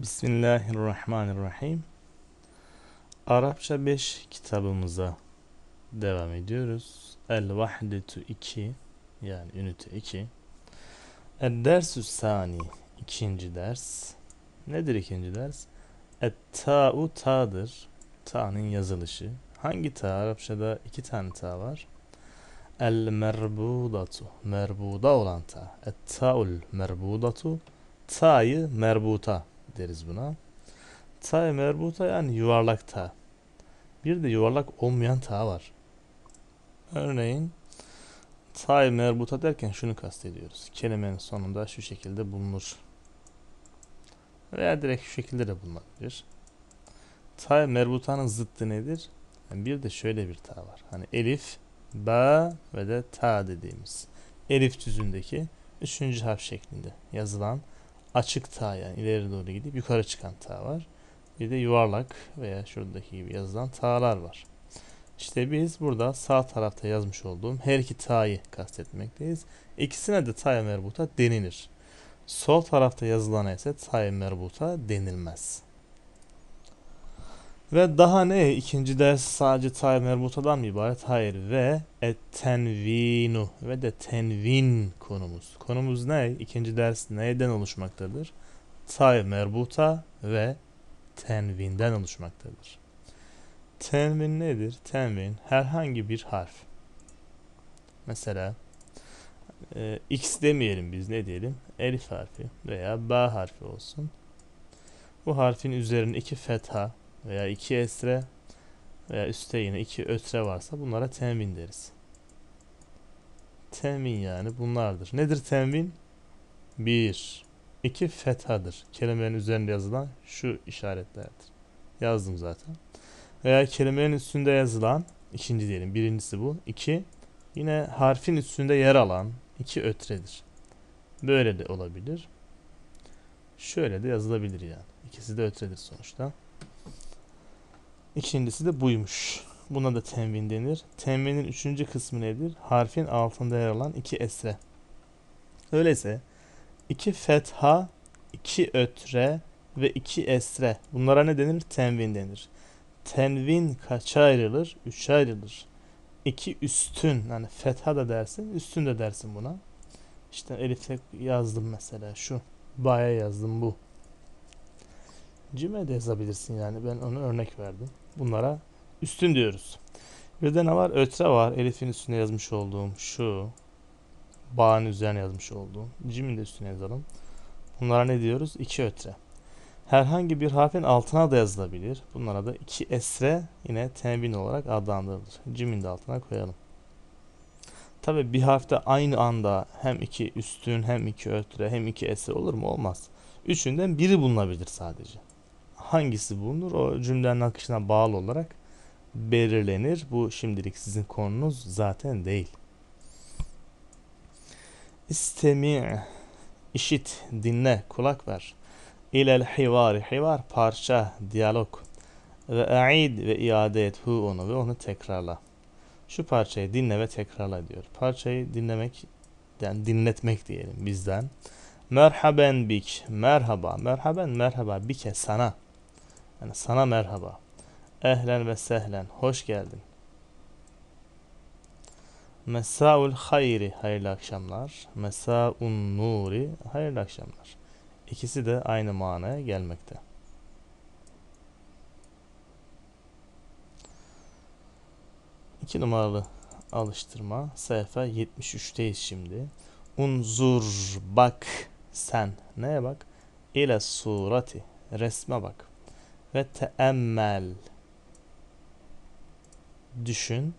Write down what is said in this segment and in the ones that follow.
Bismillahirrahmanirrahim. Arapça 5 kitabımıza devam ediyoruz. El Vahdetu 2 yani ünite 2. El Dersü Sani ikinci ders. Nedir ikinci ders? Et Ta'u Ta'dır. Ta'nın yazılışı. Hangi ta? Arapçada iki tane ta var. El merbudatu. Merbuda olan ta. Et ta'ul merbudatu. Ta'yı merbuta deriz buna. Ta merbuta yani yuvarlak ta. Bir de yuvarlak olmayan ta var. Örneğin ta merbuta derken şunu kastediyoruz. Kelimenin sonunda şu şekilde bulunur. Veya direkt şu şekilde de bulunabilir. Ta merbutanın zıttı nedir? Yani bir de şöyle bir ta var. Hani elif, ba ve de ta dediğimiz. Elif düzündeki üçüncü harf şeklinde yazılan açık tağ yani ileri doğru gidip yukarı çıkan tağ var. Bir de yuvarlak veya şuradaki gibi yazılan tağlar var. İşte biz burada sağ tarafta yazmış olduğum her iki ta'yı kastetmekteyiz. İkisine de ta'ya merbuta denilir. Sol tarafta yazılana ise ta'ya merbuta denilmez. Ve daha ne? İkinci ders sadece tay merbutadan mı ibaret? Hayır. Ve et tenvinu ve de tenvin konumuz. Konumuz ne? İkinci ders neyden oluşmaktadır? Tay merbuta ve tenvinden oluşmaktadır. Tenvin nedir? Tenvin herhangi bir harf. Mesela e, X demeyelim biz ne diyelim? Elif harfi veya Ba harfi olsun. Bu harfin üzerine iki fetha veya iki esre veya üstte yine iki ötre varsa bunlara temin deriz. Temin yani bunlardır. Nedir temin? Bir, iki fethadır. Kelimenin üzerinde yazılan şu işaretlerdir. Yazdım zaten. Veya kelimenin üstünde yazılan ikinci diyelim. Birincisi bu. İki, yine harfin üstünde yer alan iki ötredir. Böyle de olabilir. Şöyle de yazılabilir yani. İkisi de ötredir sonuçta. İkincisi de buymuş. Buna da tenvin denir. Tenvinin üçüncü kısmı nedir? Harfin altında yer alan iki esre. Öyleyse iki fetha, iki ötre ve iki esre. Bunlara ne denir? Tenvin denir. Tenvin kaça ayrılır? Üçe ayrılır. İki üstün, yani fetha da dersin, üstün de dersin buna. İşte elif'e yazdım mesela şu. Ba'ya yazdım bu. Cime de yazabilirsin yani ben onu örnek verdim bunlara üstün diyoruz. Bir de ne var? Ötre var. Elif'in üstüne yazmış olduğum şu. Bağ'ın üzerine yazmış olduğum. Cimin de üstüne yazalım. Bunlara ne diyoruz? İki ötre. Herhangi bir harfin altına da yazılabilir. Bunlara da iki esre yine tenvin olarak adlandırılır. Cimin de altına koyalım. Tabi bir harfte aynı anda hem iki üstün hem iki ötre hem iki esre olur mu? Olmaz. Üçünden biri bulunabilir sadece hangisi bulunur? O cümlenin akışına bağlı olarak belirlenir. Bu şimdilik sizin konunuz zaten değil. İstemi işit, dinle, kulak ver. İlel hivari, hivar parça, diyalog. Ve a'id ve iade et hu onu ve onu tekrarla. Şu parçayı dinle ve tekrarla diyor. Parçayı dinlemek, yani dinletmek diyelim bizden. Merhaben bik, merhaba, merhaben, merhaba, bike sana. Yani sana merhaba. Ehlen ve sehlen. Hoş geldin. Mesaul hayri. Hayırlı akşamlar. Mesaun nuri. Hayırlı akşamlar. İkisi de aynı manaya gelmekte. İki numaralı alıştırma sayfa 73'teyiz şimdi. Unzur bak sen. Neye bak? İle surati. Resme bak ve teemmel düşün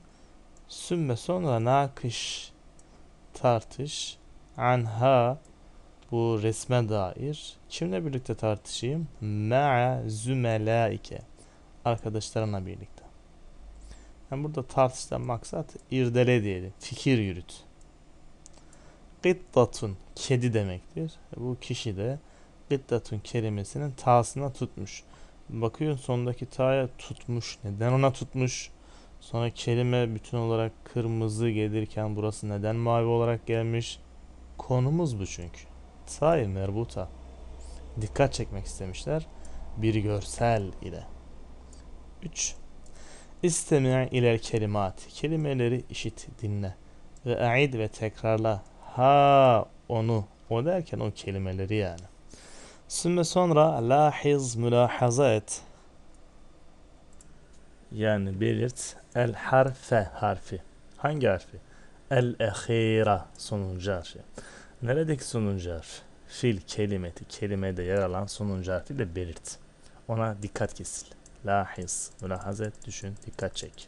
sümme sonra nakış tartış anha bu resme dair kimle birlikte tartışayım ma'a zümelaike arkadaşlarına birlikte yani burada tartıştan maksat irdele diyelim fikir yürüt gittatun kedi demektir bu kişi de gittatun kelimesinin tasına tutmuş Bakıyorsun sondaki ta'ya tutmuş. Neden ona tutmuş? Sonra kelime bütün olarak kırmızı gelirken burası neden mavi olarak gelmiş? Konumuz bu çünkü. Tay merbuta. Dikkat çekmek istemişler. Bir görsel ile. 3. İstemi'e iler kelimat. Kelimeleri işit, dinle. Ve aid ve tekrarla. Ha onu. O derken o kelimeleri yani. Sümme sonra lahiz mülahaza Yani belirt el harfe harfi. Hangi harfi? El ehira sonuncu harfi. Neredeki sonuncu harf? Fil kelimeti kelimede yer alan sonuncu harfi de belirt. Ona dikkat kesil. Lahiz, mülahaza düşün, dikkat çek.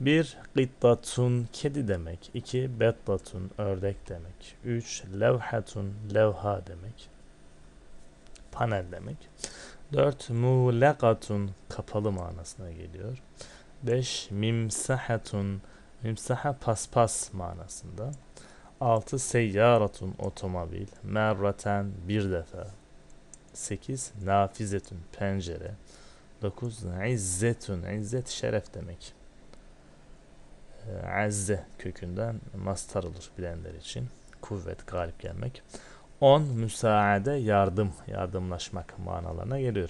Bir Qittatun kedi demek. 2. Bettatun ördek demek. 3. Levhatun levha demek panel demek. 4 mulekatun kapalı manasına geliyor. 5 mimsahatun mimsaha paspas manasında. 6 seyyaratun otomobil. Merraten bir defa. 8 nafizetun pencere. 9 izzetun izzet şeref demek. Ee, Azze kökünden mastar olur bilenler için. Kuvvet, galip gelmek. On müsaade, yardım, yardımlaşmak manalarına geliyor.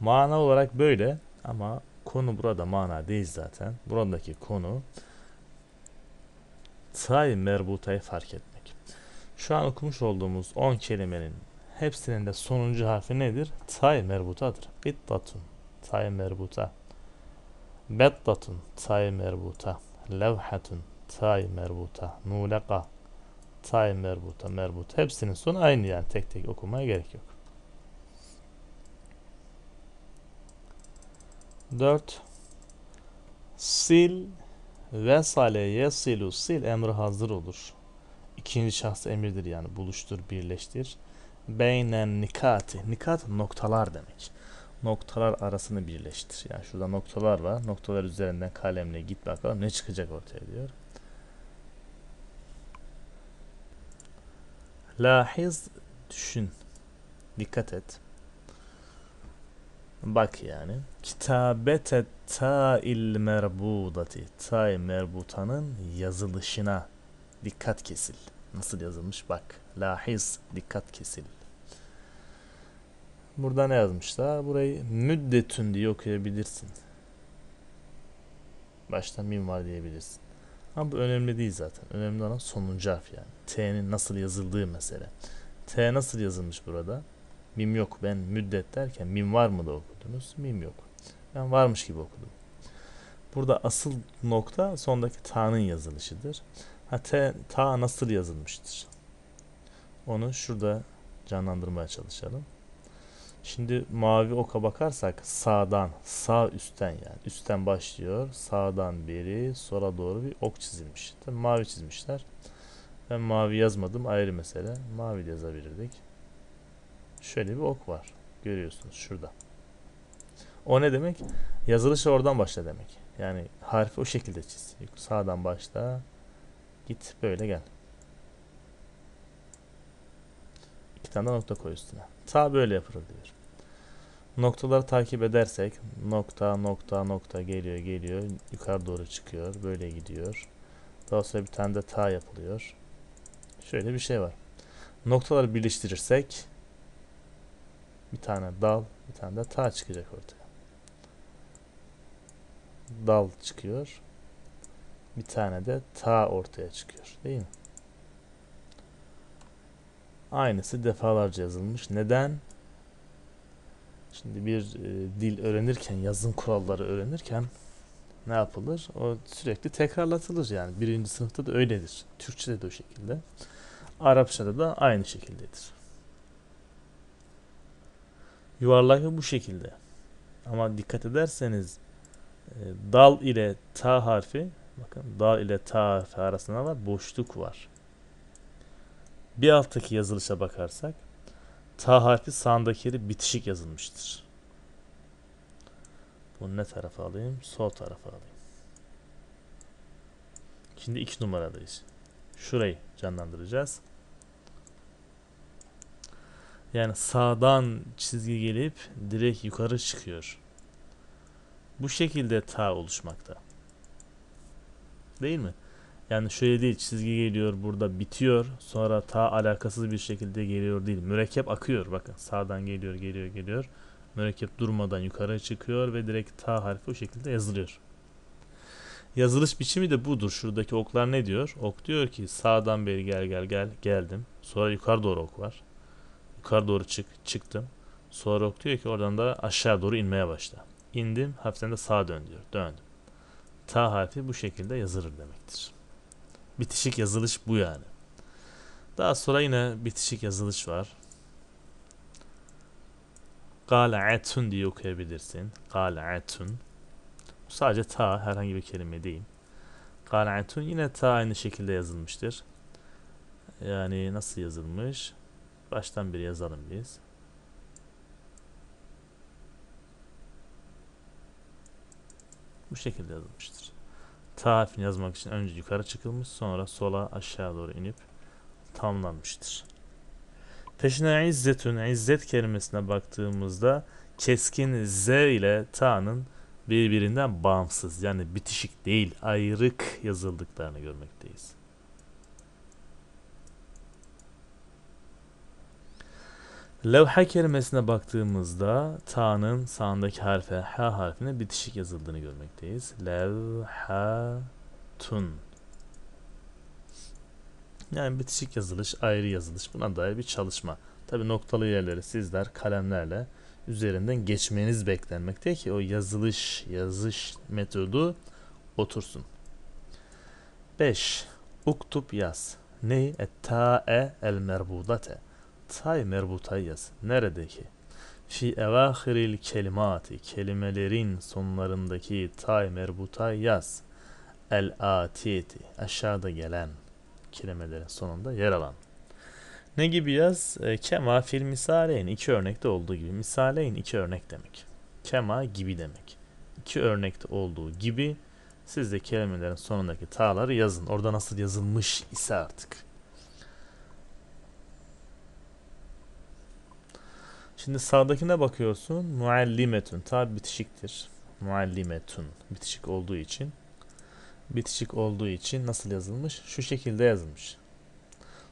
Mana olarak böyle ama konu burada mana değil zaten. Buradaki konu tay merbutayı fark etmek. Şu an okumuş olduğumuz 10 kelimenin hepsinin de sonuncu harfi nedir? Tay merbutadır. Bittatun, tay merbuta. Bettatun, tay merbuta. Levhatun, tay merbuta. Nuleka, tay merbuta merbut hepsinin sonu aynı yani tek tek okumaya gerek yok. 4 sil vesale yesilu sil emri hazır olur. İkinci şahs emirdir yani buluştur, birleştir. Beynen nikati. Nikat noktalar demek. Noktalar arasını birleştir. Yani şurada noktalar var. Noktalar üzerinden kalemle git bakalım ne çıkacak ortaya diyor. Lahiz düşün. Dikkat et. Bak yani. kitabet Kitabete ta'il merbudati. Ta'il merbutanın yazılışına dikkat kesil. Nasıl yazılmış bak. Lahiz dikkat kesil. Burada ne yazmışlar? Burayı müddetün diye okuyabilirsin. Başta mim var diyebilirsin. Ama bu önemli değil zaten. Önemli olan sonuncu harf yani. T'nin nasıl yazıldığı mesele. T nasıl yazılmış burada? Mim yok. Ben müddet derken mim var mı da okudunuz? Mim yok. Ben varmış gibi okudum. Burada asıl nokta sondaki ta'nın yazılışıdır. Ha te, ta nasıl yazılmıştır? Onu şurada canlandırmaya çalışalım. Şimdi mavi oka bakarsak sağdan, sağ üstten yani üstten başlıyor. Sağdan beri sola doğru bir ok çizilmiş. Tabii mavi çizmişler. Ben mavi yazmadım ayrı mesele. Mavi de yazabilirdik. Şöyle bir ok var. Görüyorsunuz şurada. O ne demek? Yazılışı oradan başla demek. Yani harfi o şekilde çiz. Sağdan başla. Git böyle gel. İki tane nokta koy üstüne. Ta böyle yapılır diyor. Noktaları takip edersek nokta nokta nokta geliyor geliyor yukarı doğru çıkıyor böyle gidiyor. Daha sonra bir tane de ta yapılıyor. Şöyle bir şey var. Noktaları birleştirirsek bir tane dal bir tane de ta çıkacak ortaya. Dal çıkıyor. Bir tane de ta ortaya çıkıyor değil mi? Aynısı defalarca yazılmış. Neden? Şimdi bir e, dil öğrenirken, yazım kuralları öğrenirken ne yapılır? O sürekli tekrarlatılır yani. Birinci sınıfta da öyledir. Türkçe'de de o şekilde. Arapçada da aynı şekildedir. Yuvarlak bu şekilde. Ama dikkat ederseniz e, dal ile ta harfi bakın dal ile ta harfi arasında var boşluk var. Bir alttaki yazılışa bakarsak ta harfi sağındaki yeri bitişik yazılmıştır. Bunu ne tarafa alayım? Sol tarafa alayım. Şimdi iki numaradayız. Şurayı canlandıracağız. Yani sağdan çizgi gelip direkt yukarı çıkıyor. Bu şekilde ta oluşmakta. Değil mi? Yani şöyle değil çizgi geliyor burada bitiyor sonra ta alakasız bir şekilde geliyor değil. Mürekkep akıyor bakın sağdan geliyor geliyor geliyor. Mürekkep durmadan yukarı çıkıyor ve direkt ta harfi o şekilde yazılıyor. Yazılış biçimi de budur. Şuradaki oklar ne diyor? Ok diyor ki sağdan beri gel gel gel geldim. Sonra yukarı doğru ok var. Yukarı doğru çık çıktım. Sonra ok diyor ki oradan da aşağı doğru inmeye başla. İndim hafiften de sağa dön diyor. Döndüm. Ta harfi bu şekilde yazılır demektir. Bitişik yazılış bu yani. Daha sonra yine bitişik yazılış var. Gala'atun diye okuyabilirsin. Gala'atun. sadece ta herhangi bir kelime değil. Gala'atun yine ta aynı şekilde yazılmıştır. Yani nasıl yazılmış? Baştan bir yazalım biz. Bu şekilde yazılmıştır tarifini yazmak için önce yukarı çıkılmış sonra sola aşağı doğru inip tamamlanmıştır. Peşine izzetün, izzet kelimesine baktığımızda keskin z ile ta'nın birbirinden bağımsız yani bitişik değil ayrık yazıldıklarını görmekteyiz. Levha kelimesine baktığımızda ta'nın sağındaki harfe ha harfine bitişik yazıldığını görmekteyiz. Levhatun. Yani bitişik yazılış, ayrı yazılış buna dair bir çalışma. Tabi noktalı yerleri sizler kalemlerle üzerinden geçmeniz beklenmekte ki o yazılış, yazış metodu otursun. 5. Uktub yaz. Neyi? ettae el merbudate tay merbuteyyes. Neredeki? Fi evahiril kelimati. Kelimelerin sonlarındaki tay merbuteyyes. El atiyeti. Aşağıda gelen kelimelerin sonunda yer alan. Ne gibi yaz? E, kema fil misaleyn. iki örnekte olduğu gibi. Misaleyn iki örnek demek. Kema gibi demek. İki örnekte olduğu gibi siz de kelimelerin sonundaki ta'ları yazın. Orada nasıl yazılmış ise artık. Şimdi sağdakine bakıyorsun. Muallimetun. Tabi bitişiktir. Muallimetun. Bitişik olduğu için. Bitişik olduğu için nasıl yazılmış? Şu şekilde yazılmış.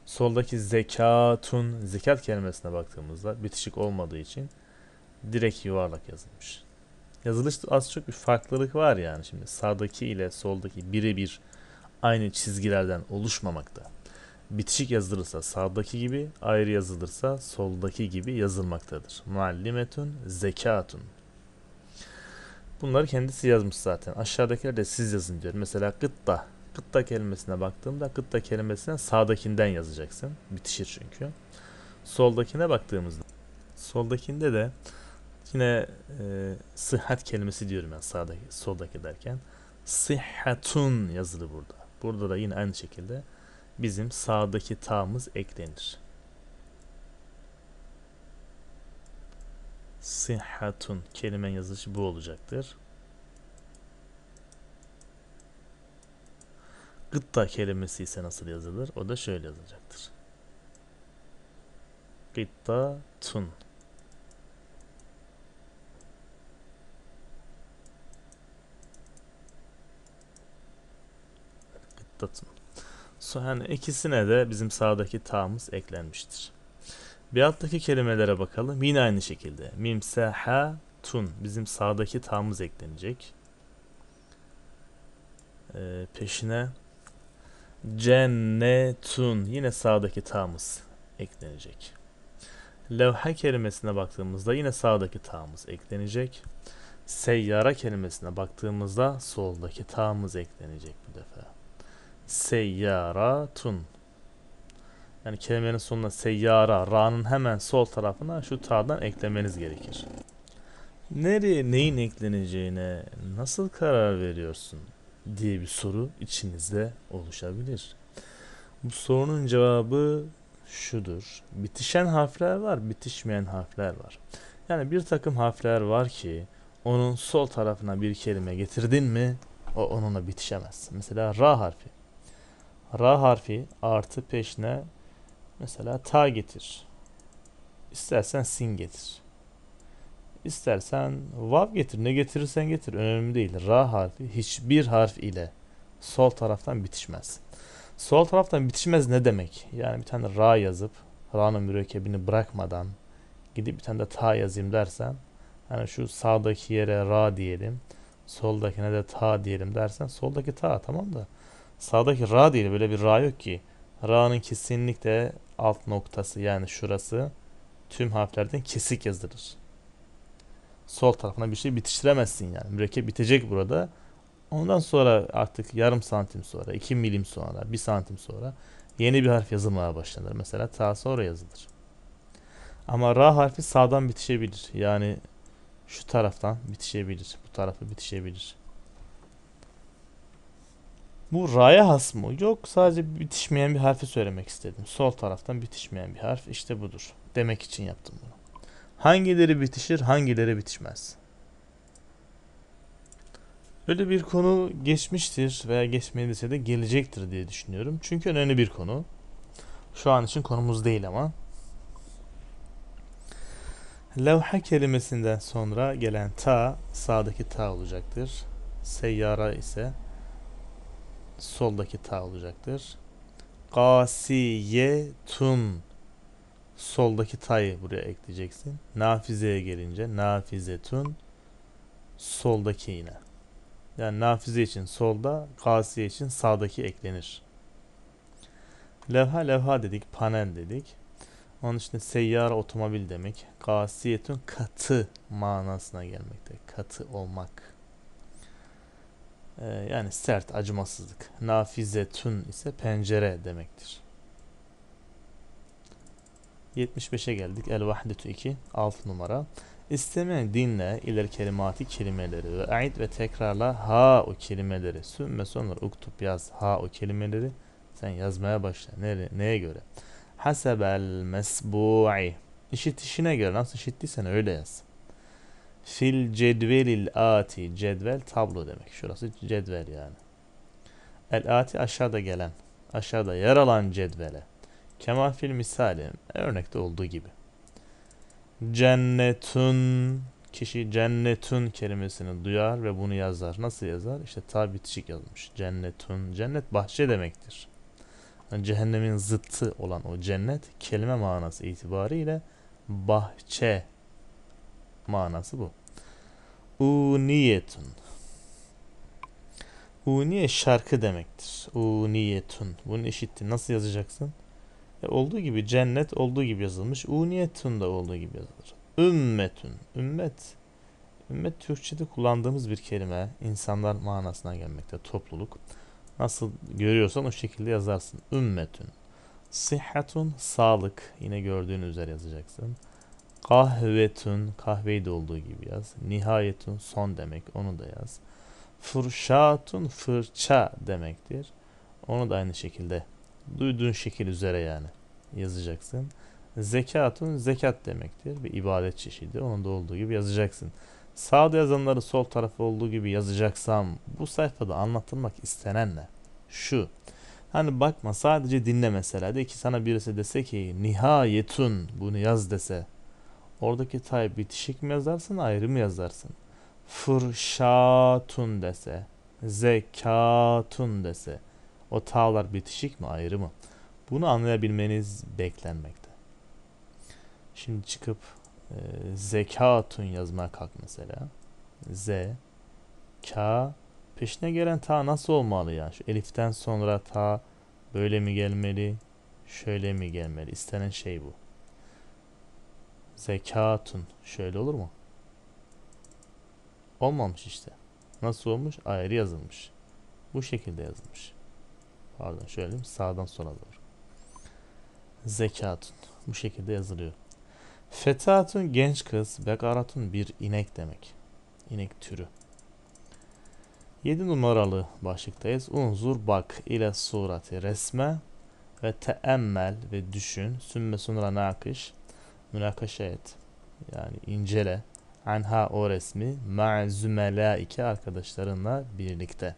Soldaki zekatun. Zekat kelimesine baktığımızda bitişik olmadığı için direkt yuvarlak yazılmış. Yazılış az çok bir farklılık var yani şimdi sağdaki ile soldaki birebir aynı çizgilerden oluşmamakta bitişik yazılırsa sağdaki gibi, ayrı yazılırsa soldaki gibi yazılmaktadır. Muallimetun zekatun. Bunları kendisi yazmış zaten. Aşağıdakiler de siz yazın diyor. Mesela gıtta. Gıtta kelimesine baktığımda gıtta kelimesine sağdakinden yazacaksın. Bitişir çünkü. Soldakine baktığımızda soldakinde de yine e, sıhhat kelimesi diyorum yani sağdaki soldaki derken sıhhatun yazılı burada. Burada da yine aynı şekilde bizim sağdaki ta'mız eklenir. Sıhhatun kelime yazılışı bu olacaktır. Gıtta kelimesi ise nasıl yazılır? O da şöyle yazılacaktır. Gıtta tun. Gıtta tun yani ikisine de bizim sağdaki ta'mız eklenmiştir. Bir alttaki kelimelere bakalım. Yine aynı şekilde. Mimsaha tun. Bizim sağdaki ta'mız eklenecek. Ee, peşine cennetun. Yine sağdaki ta'mız eklenecek. Levha kelimesine baktığımızda yine sağdaki ta'mız eklenecek. Seyyara kelimesine baktığımızda soldaki ta'mız eklenecek bu defa. Seyyaratun. Yani kelimenin sonuna seyyara, ra'nın hemen sol tarafına şu ta'dan eklemeniz gerekir. Nereye neyin ekleneceğine nasıl karar veriyorsun diye bir soru içinizde oluşabilir. Bu sorunun cevabı şudur. Bitişen harfler var, bitişmeyen harfler var. Yani bir takım harfler var ki onun sol tarafına bir kelime getirdin mi o onunla bitişemez. Mesela ra harfi ra harfi artı peşine mesela ta getir. İstersen sin getir. İstersen vav getir. Ne getirirsen getir. Önemli değil. Ra harfi hiçbir harf ile sol taraftan bitişmez. Sol taraftan bitişmez ne demek? Yani bir tane ra yazıp ra'nın mürekkebini bırakmadan gidip bir tane de ta yazayım dersen hani şu sağdaki yere ra diyelim soldakine de ta diyelim dersen soldaki ta tamam da Sağdaki ra değil böyle bir ra yok ki. Ra'nın kesinlikle alt noktası yani şurası tüm harflerden kesik yazılır. Sol tarafına bir şey bitiştiremezsin yani. Mürekkep bitecek burada. Ondan sonra artık yarım santim sonra, iki milim sonra, bir santim sonra yeni bir harf yazılmaya başlanır. Mesela ta sonra yazılır. Ama ra harfi sağdan bitişebilir. Yani şu taraftan bitişebilir. Bu tarafı bitişebilir. Bu ra'ya has mı? Yok sadece bitişmeyen bir harfi söylemek istedim. Sol taraftan bitişmeyen bir harf işte budur. Demek için yaptım bunu. Hangileri bitişir hangileri bitişmez. Böyle bir konu geçmiştir veya geçmediyse de gelecektir diye düşünüyorum. Çünkü önemli bir konu. Şu an için konumuz değil ama. Levha kelimesinden sonra gelen ta sağdaki ta olacaktır. Seyyara ise soldaki ta olacaktır. Gasiye tun soldaki tayı buraya ekleyeceksin. Nafizeye gelince nafize tun soldaki yine. Yani nafize için solda, gasiye için sağdaki eklenir. Levha levha dedik, panel dedik. Onun için seyyar otomobil demek. Gasiyetün katı manasına gelmekte. Katı olmak. Ee, yani sert, acımasızlık. Nafizetun ise pencere demektir. 75'e geldik. El vahdetu 2 6 numara. İstemeyen dinle iler kelimati kelimeleri ve ait ve tekrarla ha o kelimeleri. Sümme sonra uktup yaz ha o kelimeleri. Sen yazmaya başla. Nere, neye göre? Hasebel mesbu'i. İşitişine göre nasıl işittiysen öyle yaz. Fil cedvelil ati. Cedvel tablo demek. Şurası cedvel yani. El ati aşağıda gelen. Aşağıda yer alan cedvele. Kemal fil misali. Örnekte olduğu gibi. Cennetun. Kişi cennetun kelimesini duyar ve bunu yazar. Nasıl yazar? İşte ta bitişik yazmış. Cennetun. Cennet bahçe demektir. cehennemin zıttı olan o cennet kelime manası itibariyle bahçe manası bu. Uniyetun. Uniye şarkı demektir. Uniyetun. bunu eşittir. Nasıl yazacaksın? E olduğu gibi cennet olduğu gibi yazılmış. Uniyetun da olduğu gibi yazılır. Ümmetun. Ümmet. Ümmet Türkçe'de kullandığımız bir kelime. İnsanlar manasına gelmekte. Topluluk. Nasıl görüyorsan o şekilde yazarsın. Ümmetun. Sıhhatun. Sağlık. Yine gördüğün üzere yazacaksın. Kahvetun kahveyi de olduğu gibi yaz. Nihayetun son demek onu da yaz. Fırşatun fırça demektir. Onu da aynı şekilde duyduğun şekil üzere yani yazacaksın. Zekatun zekat demektir. Bir ibadet çeşidi. onu da olduğu gibi yazacaksın. Sağda yazanları sol tarafı olduğu gibi yazacaksam bu sayfada anlatılmak istenen ne? Şu. Hani bakma sadece dinle mesela. De ki sana birisi dese ki nihayetun bunu yaz dese Oradaki tay bitişik mi yazarsın ayrı mı yazarsın? Fırşatun dese, zekatun dese o tağlar bitişik mi ayrı mı? Bunu anlayabilmeniz beklenmekte. Şimdi çıkıp e, zekatun yazmaya kalk mesela. Z, k, peşine gelen ta nasıl olmalı ya? Şu eliften sonra ta böyle mi gelmeli? Şöyle mi gelmeli? İstenen şey bu. Zekatun. Şöyle olur mu? Olmamış işte. Nasıl olmuş? Ayrı yazılmış. Bu şekilde yazılmış. Pardon şöyle diyeyim. Sağdan sola doğru. Zekatun. Bu şekilde yazılıyor. Fetatun genç kız. Bekaratun bir inek demek. İnek türü. 7 numaralı başlıktayız. Unzur bak ile surati resme ve teemmel ve düşün. Sümme sonra nakış münakaşa et. Yani incele. Anha o resmi iki arkadaşlarınla birlikte.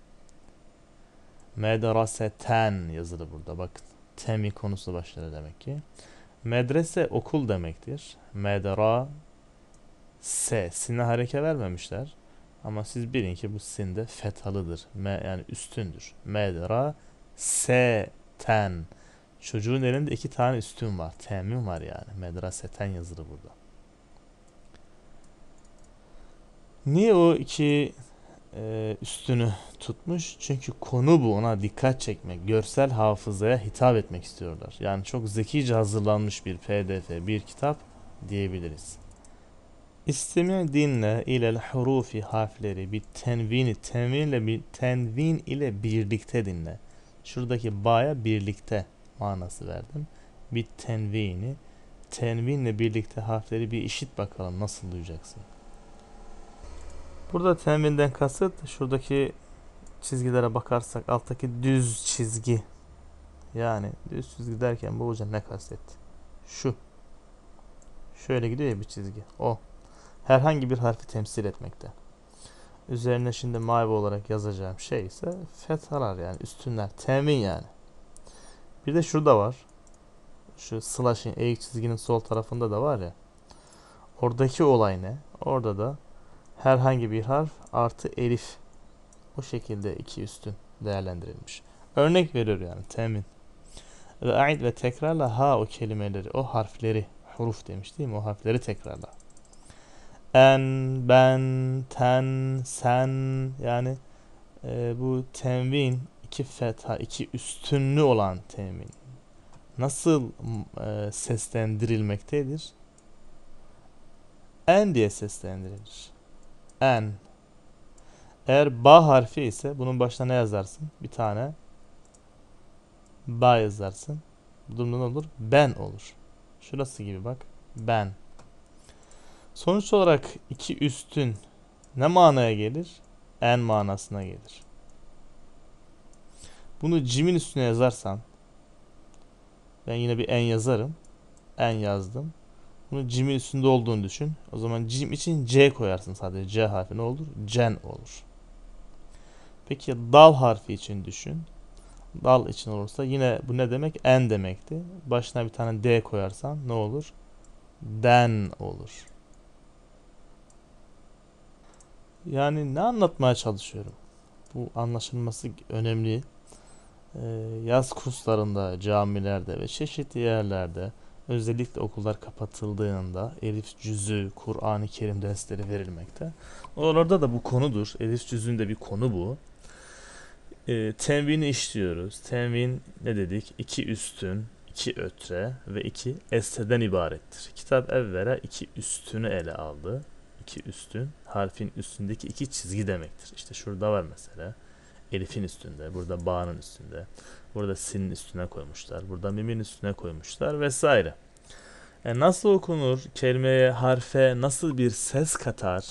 Medraseten yazılı burada bak Temi konusu başladı demek ki. Medrese okul demektir. Medra se. Sine hareke vermemişler. Ama siz bilin ki bu sinde fethalıdır. Me, yani üstündür. Medra se ten. Çocuğun elinde iki tane üstün var. Temin var yani. Medraseten yazılı burada. Niye o iki e, üstünü tutmuş? Çünkü konu bu. Ona dikkat çekmek. Görsel hafızaya hitap etmek istiyorlar. Yani çok zekice hazırlanmış bir pdf, bir kitap diyebiliriz. İstemi dinle ile hurufi harfleri bir tenvini tenvin bir tenvin ile birlikte dinle. Şuradaki baya birlikte manası verdim. Bir tenvini. Tenvinle birlikte harfleri bir işit bakalım nasıl duyacaksın. Burada tenvinden kasıt şuradaki çizgilere bakarsak alttaki düz çizgi. Yani düz çizgi derken bu hoca ne kastetti? Şu. Şöyle gidiyor ya bir çizgi. O. Herhangi bir harfi temsil etmekte. Üzerine şimdi mavi olarak yazacağım şey ise fetalar yani üstünler. Temin yani. Bir de şurada var. Şu slash'in eğik çizginin sol tarafında da var ya. Oradaki olay ne? Orada da herhangi bir harf artı elif. Bu şekilde iki üstün değerlendirilmiş. Örnek veriyor yani temin. Ra'id ve tekrarla ha o kelimeleri, o harfleri, huruf demiş değil mi? O harfleri tekrarla. En, ben, ten, sen yani e, bu tenvin iki fetha, iki üstünlü olan temin nasıl e, seslendirilmektedir? En diye seslendirilir. En. Eğer ba harfi ise bunun başına ne yazarsın? Bir tane ba yazarsın. Bu durumda ne olur? Ben olur. Şurası gibi bak. Ben. Sonuç olarak iki üstün ne manaya gelir? En manasına gelir. Bunu Jim'in üstüne yazarsan ben yine bir en yazarım. En yazdım. Bunu Jim'in üstünde olduğunu düşün. O zaman Jim için C koyarsın sadece. C harfi ne olur? Cen olur. Peki dal harfi için düşün. Dal için olursa yine bu ne demek? En demekti. Başına bir tane D koyarsan ne olur? Den olur. Yani ne anlatmaya çalışıyorum? Bu anlaşılması önemli. Ee, yaz kurslarında, camilerde ve çeşitli yerlerde özellikle okullar kapatıldığında Elif cüzü, Kur'an-ı Kerim dersleri verilmekte. Oralarda da bu konudur. Elif cüzünde bir konu bu. E, tenvini işliyoruz. Tenvin ne dedik? İki üstün, iki ötre ve iki esteden ibarettir. Kitap evvela iki üstünü ele aldı. İki üstün, harfin üstündeki iki çizgi demektir. İşte şurada var mesela elifin üstünde, burada bağının üstünde, burada sinin üstüne koymuşlar, burada mimin üstüne koymuşlar vesaire. E nasıl okunur? Kelimeye, harfe nasıl bir ses katar?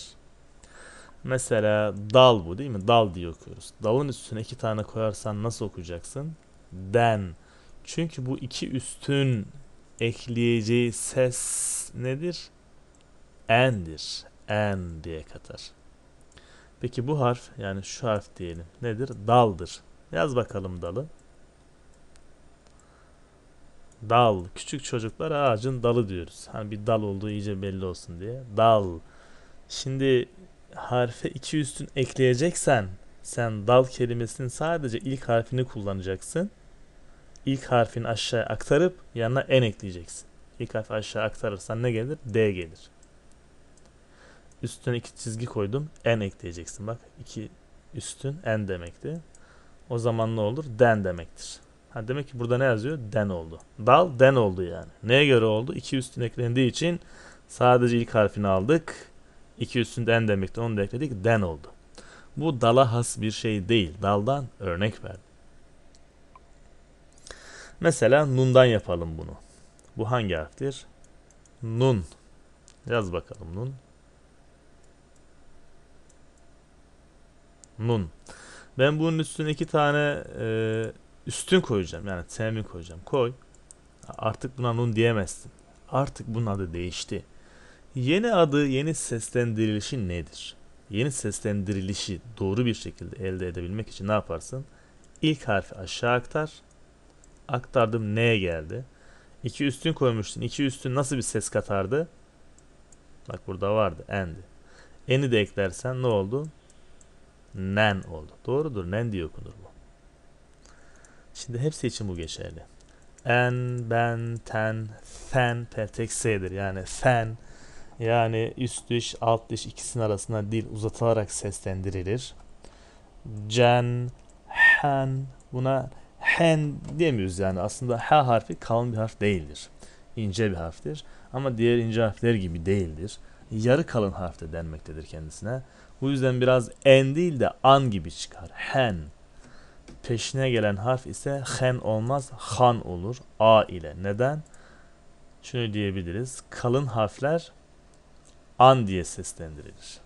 Mesela dal bu değil mi? Dal diye okuyoruz. Dalın üstüne iki tane koyarsan nasıl okuyacaksın? Den. Çünkü bu iki üstün ekleyeceği ses nedir? Endir. En diye katar. Peki bu harf yani şu harf diyelim nedir? Daldır. Yaz bakalım dalı. Dal. Küçük çocuklar ağacın dalı diyoruz. Hani bir dal olduğu iyice belli olsun diye. Dal. Şimdi harfe iki üstün ekleyeceksen sen dal kelimesinin sadece ilk harfini kullanacaksın. İlk harfini aşağıya aktarıp yanına en ekleyeceksin. İlk harfi aşağı aktarırsan ne gelir? D gelir üstüne iki çizgi koydum. n ekleyeceksin bak. iki üstün n demekti. O zaman ne olur? Den demektir. Ha demek ki burada ne yazıyor? Den oldu. Dal den oldu yani. Neye göre oldu? İki üstün eklendiği için sadece ilk harfini aldık. İki üstün den demekti. Onu da ekledik. Den oldu. Bu dala has bir şey değil. Daldan örnek verdim. Mesela nundan yapalım bunu. Bu hangi harftir? Nun. Yaz bakalım nun. nun. Ben bunun üstüne iki tane e, üstün koyacağım. Yani temin koyacağım. Koy. Artık buna nun diyemezsin. Artık bunun adı değişti. Yeni adı, yeni seslendirilişi nedir? Yeni seslendirilişi doğru bir şekilde elde edebilmek için ne yaparsın? İlk harfi aşağı aktar. Aktardım neye geldi? İki üstün koymuştun. İki üstün nasıl bir ses katardı? Bak burada vardı. Endi. Eni de eklersen ne oldu? nen oldu. Doğrudur. Nen diye okunur bu. Şimdi hepsi için bu geçerli. En, ben, ten, fen, per tek s'dir. Yani fen yani üst diş, alt diş ikisinin arasında dil uzatılarak seslendirilir. Cen, hen buna hen diyemiyoruz yani. Aslında H harfi kalın bir harf değildir. İnce bir harftir. Ama diğer ince harfler gibi değildir yarı kalın harfte denmektedir kendisine. Bu yüzden biraz en değil de an gibi çıkar. Hen. Peşine gelen harf ise hen olmaz, han olur. A ile. Neden? Şunu diyebiliriz. Kalın harfler an diye seslendirilir.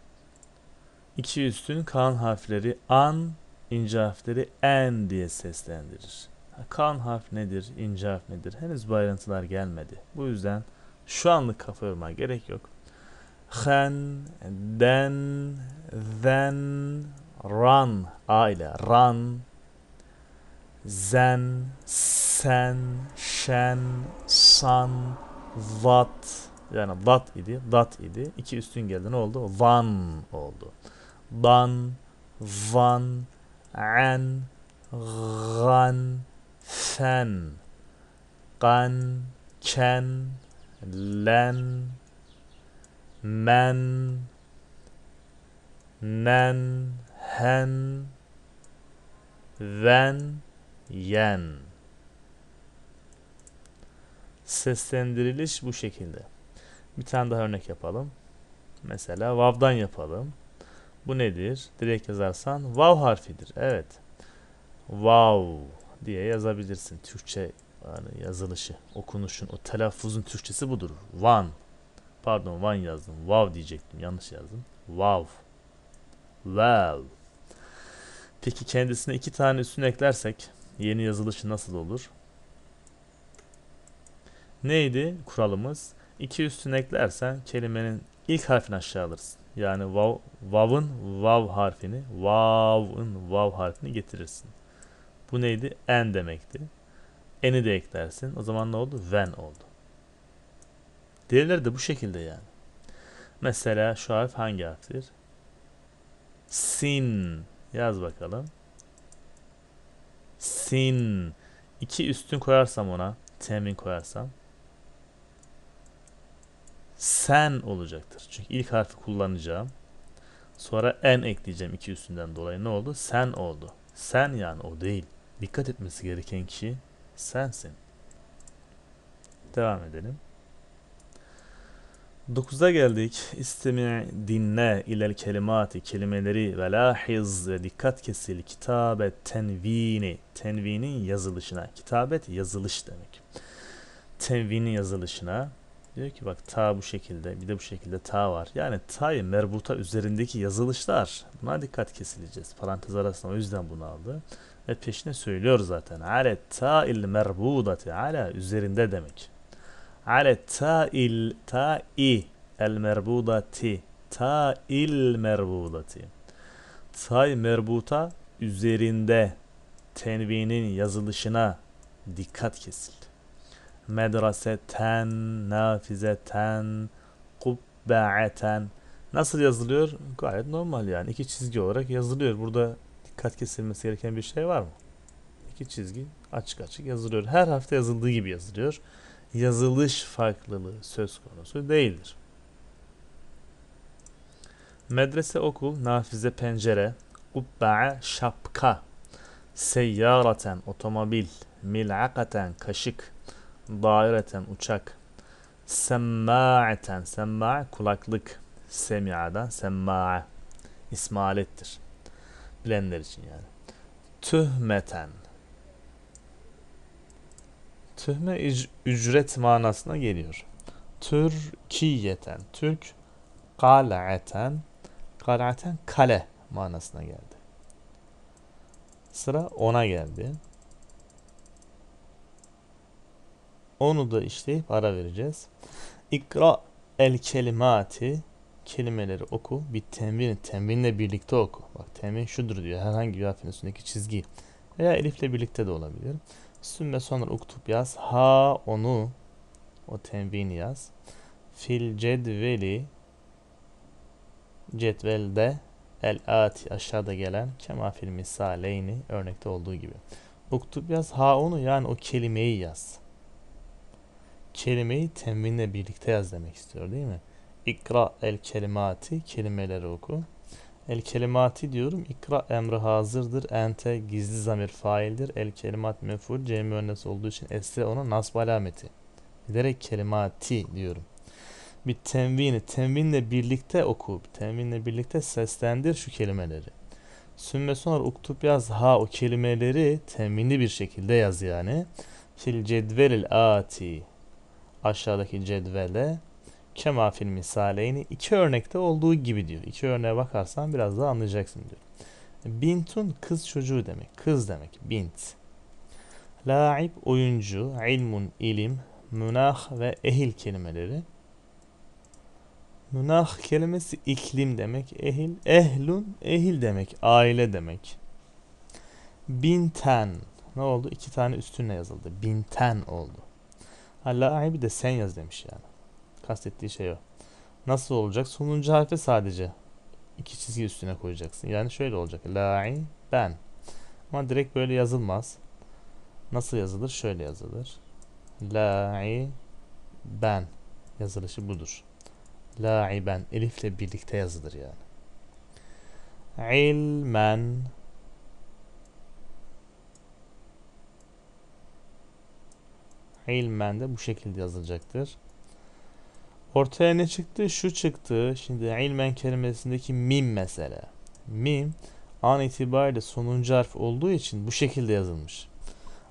İki üstün kalın harfleri an, ince harfleri en diye seslendirir. Kan harf nedir, ince harf nedir? Henüz bu ayrıntılar gelmedi. Bu yüzden şu anlık kafa yormaya gerek yok. Hen, den, then, run, A ile ran. Zen, sen, şen, sun, vat. Yani dat idi, dat idi. İki üstün geldi. Ne oldu? Van oldu. Dan, van, an, gan, fen, kan, ken, len, men men hen ven yen seslendiriliş bu şekilde. Bir tane daha örnek yapalım. Mesela vav'dan yapalım. Bu nedir? Direkt yazarsan vav harfidir. Evet. Vav diye yazabilirsin. Türkçe yani yazılışı, okunuşun, o telaffuzun Türkçesi budur. Van Pardon one yazdım. Wow diyecektim. Yanlış yazdım. Wow. well. Peki kendisine iki tane üstün eklersek yeni yazılışı nasıl olur? Neydi kuralımız? İki üstün eklersen kelimenin ilk harfini aşağı alırsın. Yani wow, vav'ın wow harfini, vav'ın wow harfini getirirsin. Bu neydi? En demekti. Eni de eklersin. O zaman ne oldu? Ven oldu. Diğerleri de bu şekilde yani. Mesela şu harf hangi harftir? Sin. Yaz bakalım. Sin. İki üstün koyarsam ona. Temin koyarsam. Sen olacaktır. Çünkü ilk harfi kullanacağım. Sonra en ekleyeceğim iki üstünden dolayı. Ne oldu? Sen oldu. Sen yani o değil. Dikkat etmesi gereken kişi sensin. Devam edelim. 9'da geldik. İstemi dinle ilel kelimati kelimeleri ve lahiz ve dikkat kesil kitabet tenvini tenvinin yazılışına kitabet yazılış demek. Tenvinin yazılışına diyor ki bak ta bu şekilde bir de bu şekilde ta var. Yani ta'yı merbuta üzerindeki yazılışlar buna dikkat kesileceğiz. Parantez arasında o yüzden bunu aldı. Ve peşine söylüyor zaten. Ale ta il merbudati ala üzerinde demek. على التاء التاء المربوطة تاء المربوطة tay merbuta üzerinde tenvinin yazılışına dikkat kesildi. Medraseten, nafizeten, kubbaeten. Nasıl yazılıyor? Gayet normal yani. iki çizgi olarak yazılıyor. Burada dikkat kesilmesi gereken bir şey var mı? İki çizgi açık açık yazılıyor. Her hafta yazıldığı gibi yazılıyor yazılış farklılığı söz konusu değildir. Medrese okul, nafize pencere, kubba'a şapka, seyyaraten otomobil, mil'akaten kaşık, daireten uçak, semma'aten semma kulaklık, semi'adan semma'a ismalettir. Bilenler için yani. Tühmeten Tühme ücret manasına geliyor. Türkiyeten, Türk kalaeten, kalaeten kale manasına geldi. Sıra ona geldi. Onu da işleyip ara vereceğiz. İkra el kelimati kelimeleri oku. Bir tenvin, tenvinle birlikte oku. Bak tenvin şudur diyor. Herhangi bir harfin üstündeki çizgi. Veya elifle birlikte de olabilir. Sümme sonra uktup yaz. Ha onu o tenvini yaz. Fil cedveli cetvelde el ati aşağıda gelen kema fil misaleyni örnekte olduğu gibi. Uktup yaz ha onu yani o kelimeyi yaz. Kelimeyi tenvinle birlikte yaz demek istiyor değil mi? İkra el kelimati kelimeleri oku. El kelimati diyorum. İkra emri hazırdır. Ente gizli zamir faildir. El kelimat meful. C müennes olduğu için esre ona nasb alameti. Giderek kelimati diyorum. Bir tenvini. Tenvinle birlikte oku. Tenvinle birlikte seslendir şu kelimeleri. Sümme sonra uktup yaz ha o kelimeleri teminli bir şekilde yaz yani. Fil cedvelil ati. Aşağıdaki cedvele kema fil misaleyni iki örnekte olduğu gibi diyor. İki örneğe bakarsan biraz daha anlayacaksın diyor. Bintun kız çocuğu demek. Kız demek. Bint. La'ib oyuncu, ilmun ilim, münah ve ehil kelimeleri. Münah kelimesi iklim demek. Ehil, ehlun, ehil demek. Aile demek. Binten. Ne oldu? İki tane üstüne yazıldı. Binten oldu. La'ib de sen yaz demiş yani. Kastettiği şey o. Nasıl olacak? Sonuncu harfi sadece iki çizgi üstüne koyacaksın. Yani şöyle olacak. La'i ben. Ama direkt böyle yazılmaz. Nasıl yazılır? Şöyle yazılır. La'i ben. Yazılışı budur. La'i ben. Elifle birlikte yazılır yani. İlmen. İlmen de bu şekilde yazılacaktır. Ortaya ne çıktı? Şu çıktı. Şimdi ilmen kelimesindeki mim mesela. Mim an itibariyle sonuncu harf olduğu için bu şekilde yazılmış.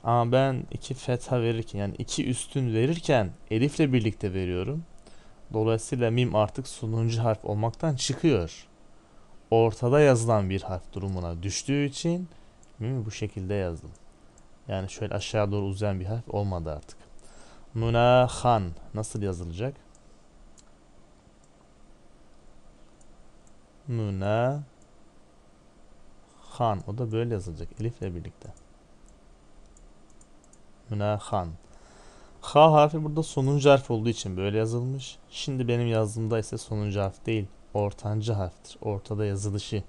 Ama ben iki fetha verirken yani iki üstün verirken elifle birlikte veriyorum. Dolayısıyla mim artık sonuncu harf olmaktan çıkıyor. Ortada yazılan bir harf durumuna düştüğü için mimi bu şekilde yazdım. Yani şöyle aşağı doğru uzayan bir harf olmadı artık. Münahan nasıl yazılacak? Müne Han. O da böyle yazılacak. Elifle birlikte. Münahan. H harfi burada sonuncu harf olduğu için böyle yazılmış. Şimdi benim yazdığımda ise sonuncu harf değil. Ortancı harftir. Ortada yazılışı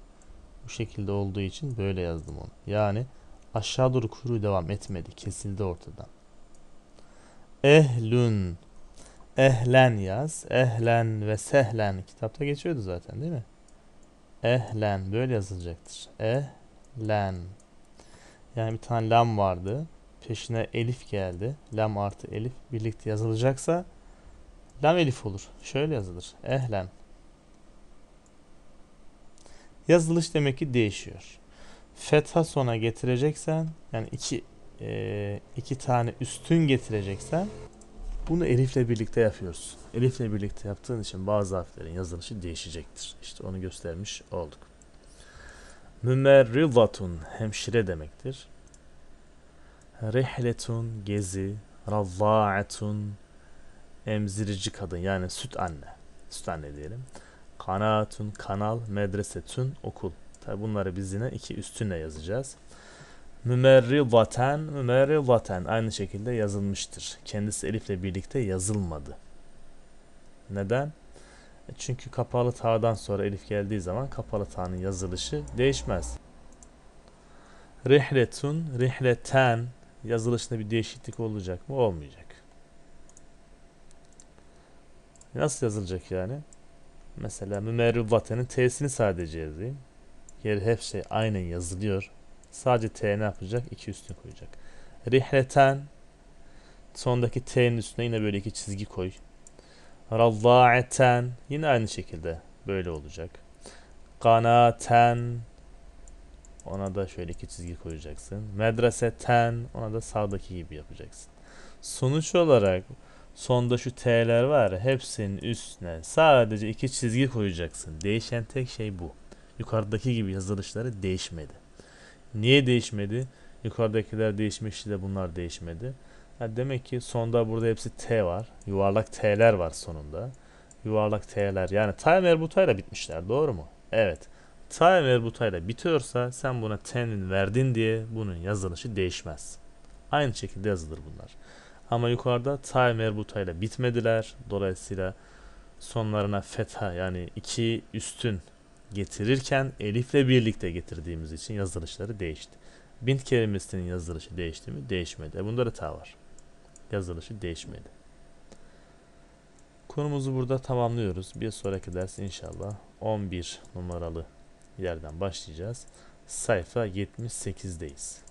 bu şekilde olduğu için böyle yazdım onu. Yani aşağı doğru kuru devam etmedi. Kesildi ortadan. Ehlün. Ehlen yaz. Ehlen ve sehlen. Kitapta geçiyordu zaten değil mi? Ehlen böyle yazılacaktır. Ehlen. Yani bir tane lam vardı. Peşine elif geldi. Lam artı elif birlikte yazılacaksa lam elif olur. Şöyle yazılır. Ehlen. Yazılış demek ki değişiyor. Fetha sona getireceksen yani iki e, iki tane üstün getireceksen bunu Elif'le birlikte yapıyoruz. Elif'le birlikte yaptığın için bazı harflerin yazılışı değişecektir. İşte onu göstermiş olduk. Mümerridatun hemşire demektir. Rihletun gezi, ravvaatun emzirici kadın yani süt anne. Süt anne diyelim. Kanaatun kanal, medresetun okul. Tabi bunları biz yine iki üstüne yazacağız mümerridaten mümerridaten aynı şekilde yazılmıştır. Kendisi elifle birlikte yazılmadı. Neden? E çünkü kapalı ta'dan sonra elif geldiği zaman kapalı ta'nın yazılışı değişmez. Rihletun, rihleten yazılışında bir değişiklik olacak mı? Olmayacak. Nasıl yazılacak yani? Mesela mümerridatenin t'sini sadece yazayım. Yeri hep şey aynen yazılıyor. Sadece T ne yapacak? 2 üstüne koyacak. Rihleten sondaki T'nin üstüne yine böyle iki çizgi koy. Rallaeten yine aynı şekilde böyle olacak. Kanaten ona da şöyle iki çizgi koyacaksın. Medreseten ona da sağdaki gibi yapacaksın. Sonuç olarak sonda şu T'ler var hepsinin üstüne sadece iki çizgi koyacaksın. Değişen tek şey bu. Yukarıdaki gibi yazılışları değişmedi. Niye değişmedi? Yukarıdakiler değişmişti de bunlar değişmedi. Yani demek ki sonda burada hepsi T var. Yuvarlak T'ler var sonunda. Yuvarlak T'ler. Yani timer butayla bitmişler. Doğru mu? Evet. Timer butayla bitiyorsa sen buna T'nin verdin diye bunun yazılışı değişmez. Aynı şekilde yazılır bunlar. Ama yukarıda timer butayla bitmediler. Dolayısıyla sonlarına fetha yani iki üstün getirirken elifle birlikte getirdiğimiz için yazılışları değişti. Bint kelimesinin yazılışı değişti mi? Değişmedi. E bunda hata var. Yazılışı değişmedi. Konumuzu burada tamamlıyoruz. Bir sonraki ders inşallah 11 numaralı yerden başlayacağız. Sayfa 78'deyiz.